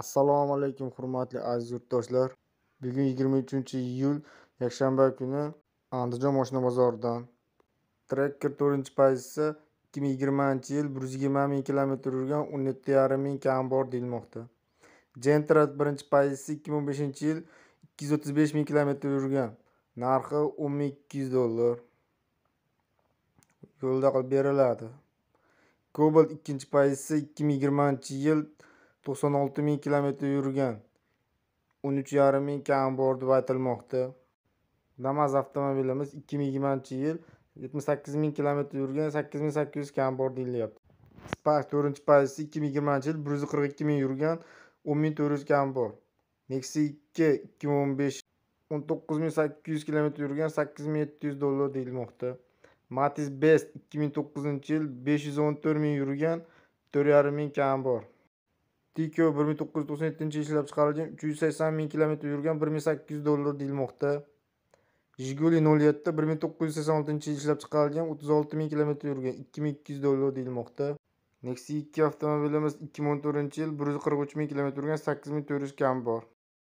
assalomu alaykum hurmatli aziz yurtdoshlar bugun yigirma uchinchi iyul yakshanba kuni andijon moshina bozoridan trekker to'rtinchi pozitsiya ikki ming yigirmanchi yil bir yuz yigirma ming kilometr yurgan o'n yetti yarim ming kami bor deyilmoqda gentra birinchi pozitsiya ikki ming o'n beshinchi yil ikki yuz o'ttiz besh ming kilometr yurgan narxi o'n ming ikki yuz dollar yo'lda qilib beriladi kobalt ikkinchi pozitsiya ikki ming yigirmanchi yil to'qson olti ming kilometr yurgan o'n uch yarim ming kam bor deb aytilmoqda damas avtomobilimiz ikki ming yigirmanchi yil yetmish sakkiz ming kilometr yurgan sakkiz ming sakkiz yuz kam bor deyilyapti spark to'rtinchi pozitsiya ikki ming yigirmanchi yil bir yuz qirq ikki ming yurgan o'n ming to'rt yuz kam bor nexia ikki ikki ming o'n besh o'n to'qqiz ming sakkiz yuz kilometr yurgan sakkiz ming yetti yuz dollar deyilmoqda matiz best ikki ming to'qqizinchi yil besh yuz o'n to'rt ming yurgan to'rt yarim ming kam bor Tiko 1997 yilda ishlab chiqarilgan 380 ming kilometr yurgan 1800 dollar deyilmoqda. Jiguli 07 1986 yilda ishlab chiqarilgan 36 ming kilometr yurgan 2200 dollar deyilmoqda. Nexia 2 avtomobilimiz 2014 yil 143 ming kilometr yurgan 8400 kam bor.